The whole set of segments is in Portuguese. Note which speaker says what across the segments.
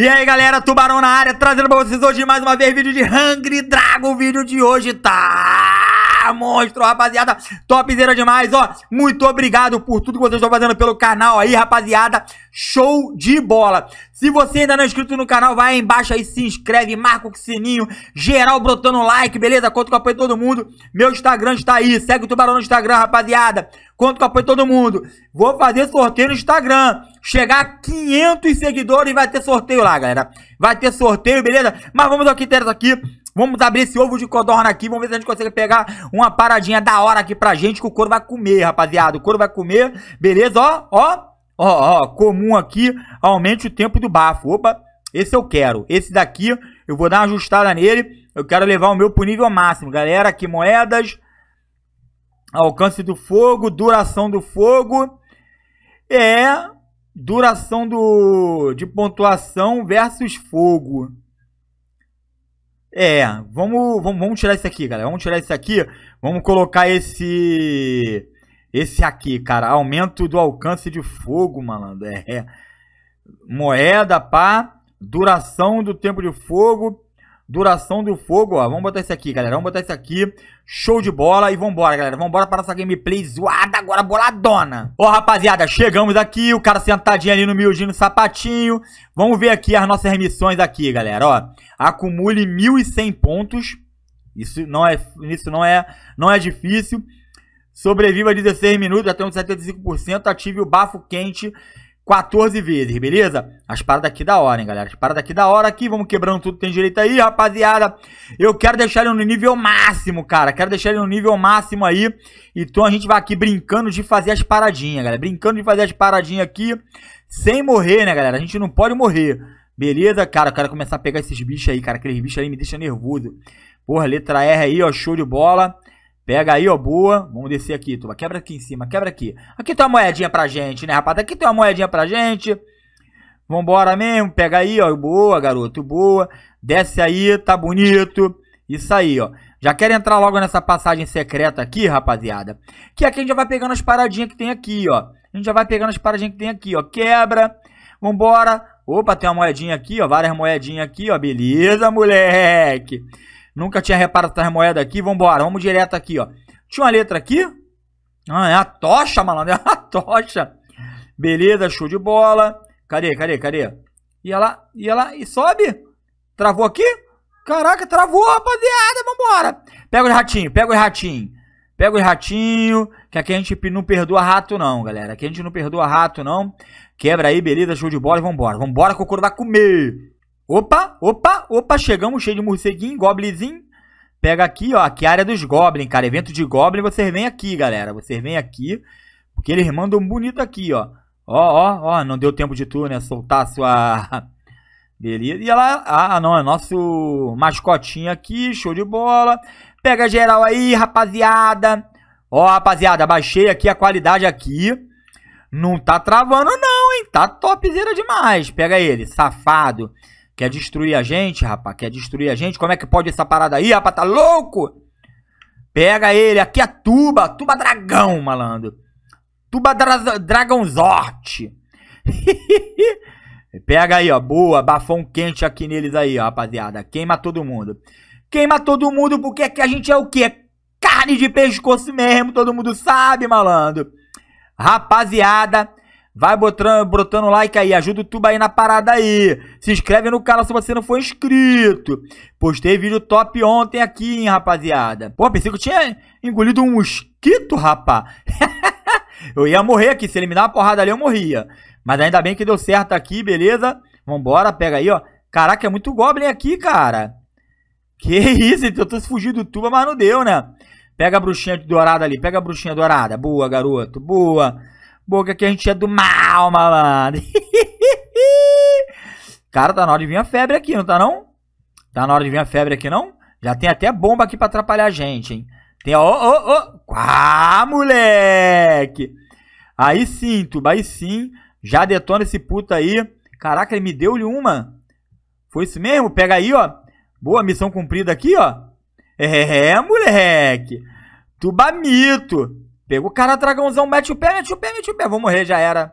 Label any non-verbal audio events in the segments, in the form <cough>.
Speaker 1: E aí galera, Tubarão na área, trazendo pra vocês hoje mais uma vez vídeo de Hungry Dragon. O vídeo de hoje tá monstro, rapaziada. Topzera demais, ó. Muito obrigado por tudo que vocês estão fazendo pelo canal aí, rapaziada. Show de bola. Se você ainda não é inscrito no canal, vai aí embaixo aí, se inscreve, marca o sininho. Geral brotando like, beleza? Conto com o apoio de todo mundo. Meu Instagram está aí. Segue o Tubarão no Instagram, rapaziada. Conto com o apoio de todo mundo. Vou fazer sorteio no Instagram. Chegar a 500 seguidores e vai ter sorteio lá, galera. Vai ter sorteio, beleza? Mas vamos ao que interessa aqui. Vamos abrir esse ovo de codorna aqui, vamos ver se a gente consegue pegar uma paradinha da hora aqui pra gente, que o couro vai comer, rapaziada. O couro vai comer, beleza, ó, ó, ó, ó, comum aqui, aumente o tempo do bafo. Opa, esse eu quero. Esse daqui, eu vou dar uma ajustada nele. Eu quero levar o meu pro nível máximo, galera. Aqui, moedas, alcance do fogo, duração do fogo. É, duração do de pontuação versus fogo. É, vamos, vamos, vamos tirar isso aqui, galera. Vamos tirar isso aqui. Vamos colocar esse. Esse aqui, cara. Aumento do alcance de fogo, malandro. É. é. Moeda, pá. Duração do tempo de fogo. Duração do fogo, ó. Vamos botar esse aqui, galera. Vamos botar esse aqui. Show de bola. E vambora, galera. Vambora para essa gameplay zoada agora, boladona. Ó, rapaziada, chegamos aqui. O cara sentadinho ali no miudinho, no sapatinho. Vamos ver aqui as nossas remissões aqui, galera. Ó, acumule 1.100 pontos. Isso não é, isso não é, não é difícil. Sobreviva 16 minutos, já temos 75%. Ative o bafo quente 14 vezes, beleza? As paradas aqui da hora, hein, galera? As paradas aqui da hora aqui, vamos quebrando tudo tem direito aí, rapaziada. Eu quero deixar ele no nível máximo, cara. Quero deixar ele no nível máximo aí. Então a gente vai aqui brincando de fazer as paradinhas, galera. Brincando de fazer as paradinhas aqui sem morrer, né, galera? A gente não pode morrer. Beleza, cara? Eu quero começar a pegar esses bichos aí, cara. Aqueles bichos aí me deixam nervoso. Porra, letra R aí, ó, show de bola. Pega aí, ó, boa. Vamos descer aqui, Tuba Quebra aqui em cima, quebra aqui. Aqui tem uma moedinha pra gente, né, rapaz? Aqui tem uma moedinha pra gente. Vambora mesmo, pega aí, ó. Boa, garoto, boa. Desce aí, tá bonito. Isso aí, ó. Já quero entrar logo nessa passagem secreta aqui, rapaziada. Que aqui a gente já vai pegando as paradinhas que tem aqui, ó. A gente já vai pegando as paradinhas que tem aqui, ó. Quebra. Vambora. Opa, tem uma moedinha aqui, ó. Várias moedinhas aqui, ó. Beleza, moleque. Nunca tinha reparado essas moedas aqui. Vambora, vamos direto aqui, ó. Tinha uma letra aqui. Ah, é a tocha, malandro. <laughs> É a tocha. Beleza, show de bola. Cadê, cadê, cadê? E ela, e ela, e sobe. Travou aqui? Caraca, travou, rapaziada. Vambora. Pega o ratinho, pega o ratinho. Pega o ratinho, que aqui a gente não perdoa rato não, galera. Aqui a gente não perdoa rato não. Quebra aí, beleza, show de bola, vambora. Vambora que o couro vai comer. Opa, opa, opa, chegamos cheio de morceguinho, goblinzinho. Pega aqui, ó, aqui é a área dos goblins, cara. Evento de goblin, vocês vêm aqui, galera. Vocês vêm aqui, porque eles mandam bonito aqui, ó. Ó, ó, ó, não deu tempo de tu, né, soltar a sua... <laughs> Beleza. E ela, ah, não, é nosso mascotinho aqui, show de bola. Pega geral aí, rapaziada. Ó, rapaziada, baixei aqui a qualidade aqui. Não tá travando não, hein? Tá topzera demais. Pega ele, safado. Quer destruir a gente, rapaz? Quer destruir a gente? Como é que pode essa parada aí, rapaz? Tá louco? Pega ele, aqui é tuba, tuba dragão, malandro. Tuba dra <laughs> Pega aí, ó, boa, bafão quente aqui neles aí, ó, rapaziada. Queima todo mundo. Queima todo mundo porque aqui a gente é o quê? Carne de pescoço mesmo, todo mundo sabe, malandro. Rapaziada, Vai botando, botando like aí, ajuda o Tuba aí na parada aí. Se inscreve no canal se você não for inscrito. Postei vídeo top ontem aqui, hein, rapaziada. Pô, pensei que eu tinha engolido um mosquito, rapá. <laughs> eu ia morrer aqui, se ele me dar uma porrada ali eu morria. Mas ainda bem que deu certo aqui, beleza? Vambora, pega aí, ó. Caraca, é muito Goblin aqui, cara. Que <laughs> isso, então eu tô fugindo do Tuba, mas não deu, né? Pega a bruxinha dourada ali, pega a bruxinha dourada. Boa, garoto, boa. Boca que a gente é do mal, malandro. <laughs> Cara, tá na hora de vir a febre aqui, não tá não? Tá na hora de vir a febre aqui, não? Já tem até bomba aqui pra atrapalhar a gente, hein? Tem, ó, ó, ó. Ah, moleque! Aí sim, Tuba, aí sim. Já detona esse puta aí. Caraca, ele me deu-lhe uma. Foi isso mesmo? Pega aí, ó. Boa, missão cumprida aqui, ó. É, é, é moleque. Tuba mito. Pegou o cara, dragãozão, mete o pé, mete o pé, mete o pé. Vou morrer, já era.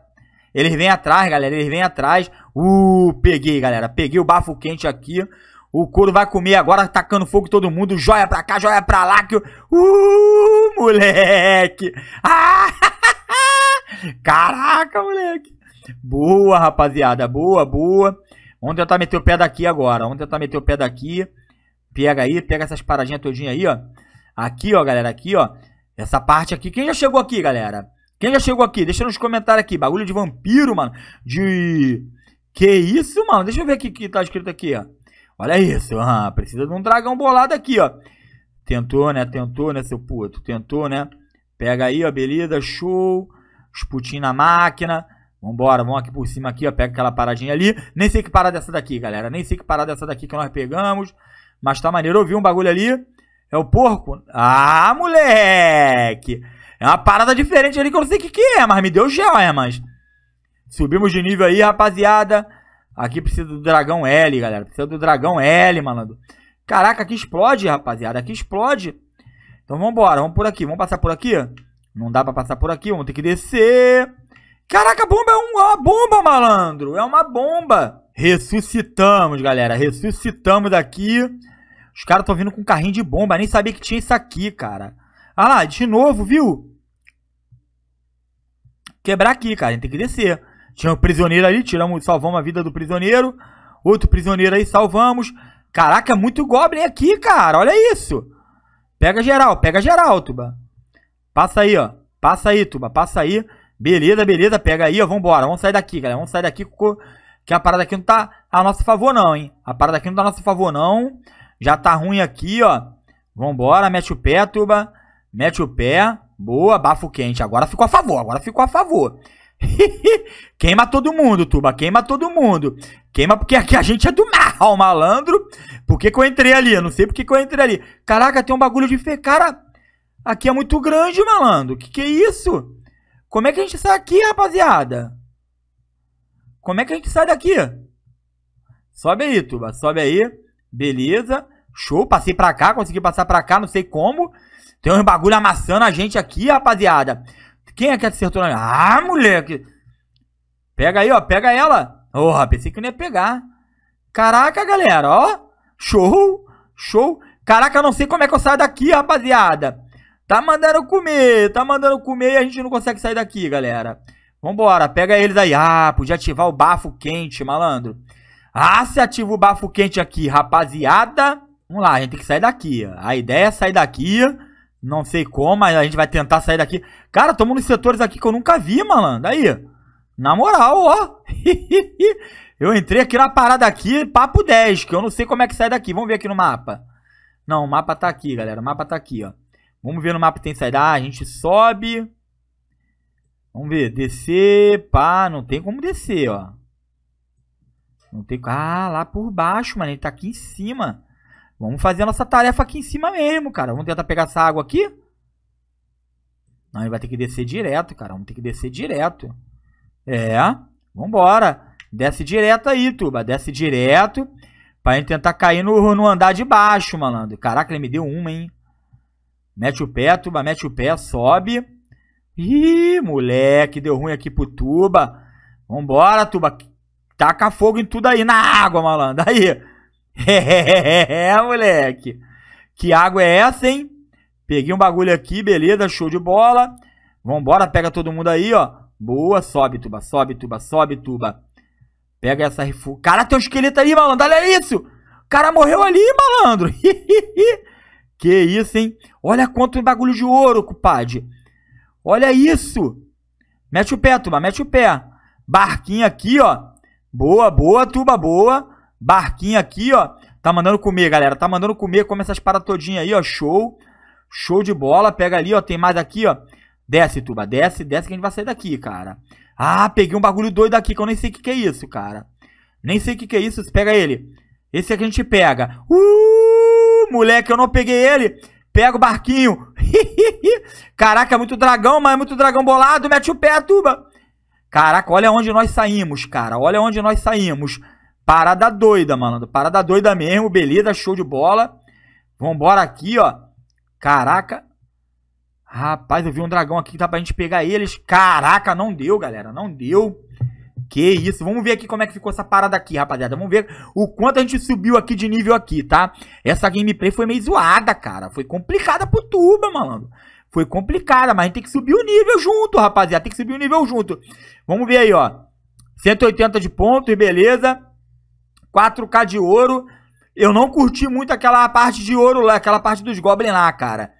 Speaker 1: Eles vêm atrás, galera. Eles vêm atrás. Uh, peguei, galera. Peguei o bafo quente aqui. O couro vai comer agora, tacando fogo todo mundo. Joia pra cá, joia pra lá. Que... Uh, moleque. Ah, <laughs> caraca, moleque. Boa, rapaziada. Boa, boa. Vamos tentar meter o pé daqui agora. Vamos tentar meter o pé daqui. Pega aí, pega essas paradinhas todinha aí, ó. Aqui, ó, galera. Aqui, ó. Essa parte aqui. Quem já chegou aqui, galera? Quem já chegou aqui? Deixa nos comentários aqui. Bagulho de vampiro, mano. De. Que isso, mano? Deixa eu ver aqui o que tá escrito aqui, ó. Olha isso. Ah, precisa de um dragão bolado aqui, ó. Tentou, né? Tentou, né, seu puto? Tentou, né? Pega aí, ó. Beleza, show. Os putinhos na máquina. Vambora, vamos aqui por cima aqui, ó. Pega aquela paradinha ali. Nem sei que parada dessa é essa daqui, galera. Nem sei que parada dessa é essa daqui que nós pegamos. Mas tá maneiro. Eu vi um bagulho ali. É o porco? Ah, moleque! É uma parada diferente ali que eu não sei o que, que é, mas me deu joia, é, mas. Subimos de nível aí, rapaziada. Aqui precisa do dragão L, galera. Precisa do dragão L, malandro. Caraca, aqui explode, rapaziada. Aqui explode. Então vambora, vamos por aqui. Vamos passar por aqui? Não dá pra passar por aqui, vamos ter que descer. Caraca, a bomba é, é uma bomba, malandro. É uma bomba. Ressuscitamos, galera. Ressuscitamos aqui. Os caras estão vindo com carrinho de bomba. Nem sabia que tinha isso aqui, cara. Ah lá, de novo, viu? Quebrar aqui, cara. A gente tem que descer. Tinha um prisioneiro ali. Tiramos, salvamos a vida do prisioneiro. Outro prisioneiro aí, salvamos. Caraca, é muito Goblin aqui, cara. Olha isso. Pega geral, pega geral, Tuba. Passa aí, ó. Passa aí, Tuba. Passa aí. Beleza, beleza. Pega aí, ó. Vambora. Vamos sair daqui, galera. Vamos sair daqui que a parada aqui não tá a nosso favor, não, hein? A parada aqui não tá a nosso favor, não. Já tá ruim aqui, ó. Vambora, mete o pé, Tuba. Mete o pé. Boa, bafo quente. Agora ficou a favor, agora ficou a favor. <laughs> queima todo mundo, Tuba. Queima todo mundo. Queima porque aqui a gente é do mal, malandro. Por que, que eu entrei ali? Eu não sei por que, que eu entrei ali. Caraca, tem um bagulho de fé. Cara, aqui é muito grande, malandro. Que que é isso? Como é que a gente sai aqui, rapaziada? Como é que a gente sai daqui? Sobe aí, Tuba. Sobe aí. Beleza. Show, passei pra cá, consegui passar pra cá, não sei como. Tem um bagulho amassando a gente aqui, rapaziada. Quem é que acertou na minha? Ah, moleque. Pega aí, ó, pega ela. Porra, oh, pensei que não ia pegar. Caraca, galera, ó. Show, show. Caraca, não sei como é que eu saio daqui, rapaziada. Tá mandando comer, tá mandando comer e a gente não consegue sair daqui, galera. Vambora, pega eles aí. Ah, podia ativar o bafo quente, malandro. Ah, se ativa o bafo quente aqui, rapaziada. Vamos lá, a gente tem que sair daqui. A ideia é sair daqui. Não sei como, mas a gente vai tentar sair daqui. Cara, tamo nos setores aqui que eu nunca vi, mano. Daí. Na moral, ó. <laughs> eu entrei aqui na parada aqui, papo 10, que eu não sei como é que sai daqui. Vamos ver aqui no mapa. Não, o mapa tá aqui, galera. O mapa tá aqui, ó. Vamos ver no mapa tem saída. Ah, a gente sobe. Vamos ver. Descer. Pá, não tem como descer, ó. Não tem... Ah, lá por baixo, mano. Ele tá aqui em cima. Vamos fazer a nossa tarefa aqui em cima mesmo, cara. Vamos tentar pegar essa água aqui. Não, ele vai ter que descer direto, cara. Vamos ter que descer direto. É. Vambora. Desce direto aí, turba. Desce direto. Pra gente tentar cair no, no andar de baixo, malandro. Caraca, ele me deu uma, hein. Mete o pé, turba. Mete o pé. Sobe. Ih, moleque. Deu ruim aqui pro tuba. Vambora, tuba. Taca fogo em tudo aí, na água, malandro. Aí. <laughs> É, moleque. Que água é essa, hein? Peguei um bagulho aqui, beleza, show de bola. Vambora, pega todo mundo aí, ó. Boa, sobe, tuba, sobe, tuba, sobe, tuba. Pega essa refu... Cara, tem um esqueleto ali, malandro, olha isso! O cara morreu ali, malandro! <laughs> que isso, hein? Olha quanto bagulho de ouro, cupade. Olha isso! Mete o pé, tuba, mete o pé. Barquinho aqui, ó. Boa, boa, tuba boa. Barquinho aqui, ó. Tá mandando comer, galera. Tá mandando comer. Come essas paradas todinhas aí, ó. Show. Show de bola. Pega ali, ó. Tem mais aqui, ó. Desce, tuba. Desce, desce que a gente vai sair daqui, cara. Ah, peguei um bagulho doido aqui que eu nem sei o que, que é isso, cara. Nem sei o que, que é isso. Pega ele. Esse aqui é a gente pega. Uh, moleque, eu não peguei ele. Pega o barquinho. <laughs> Caraca, é muito dragão, mas é muito dragão bolado. Mete o pé, tuba. Caraca, olha onde nós saímos, cara. Olha onde nós saímos. Parada doida, malandro. Parada doida mesmo. Beleza, show de bola. Vambora aqui, ó. Caraca. Rapaz, eu vi um dragão aqui que dá pra gente pegar eles. Caraca, não deu, galera. Não deu. Que isso. Vamos ver aqui como é que ficou essa parada aqui, rapaziada. Vamos ver o quanto a gente subiu aqui de nível aqui, tá? Essa gameplay foi meio zoada, cara. Foi complicada pro tuba, malandro. Foi complicada, mas a gente tem que subir o nível junto, rapaziada. Tem que subir o nível junto. Vamos ver aí, ó. 180 de pontos, beleza. 4K de ouro. Eu não curti muito aquela parte de ouro lá, aquela parte dos goblins lá, cara.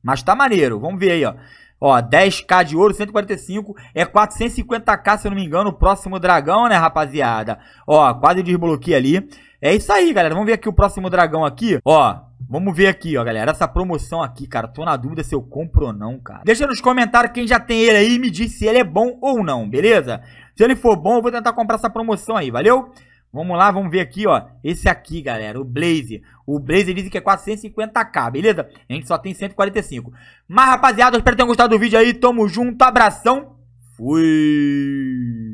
Speaker 1: Mas tá maneiro. Vamos ver aí, ó. Ó, 10k de ouro, 145. É 450k, se eu não me engano, o próximo dragão, né, rapaziada? Ó, quase desbloqueei ali. É isso aí, galera. Vamos ver aqui o próximo dragão aqui. Ó, Vamos ver aqui, ó, galera. Essa promoção aqui, cara. Tô na dúvida se eu compro ou não, cara. Deixa nos comentários quem já tem ele aí e me diz se ele é bom ou não, beleza? Se ele for bom, eu vou tentar comprar essa promoção aí, valeu? Vamos lá, vamos ver aqui, ó. Esse aqui, galera, o Blaze. O Blaze dizem que é 450k, beleza? A gente só tem 145. Mas, rapaziada, eu espero que tenham gostado do vídeo aí. Tamo junto, abração. Fui!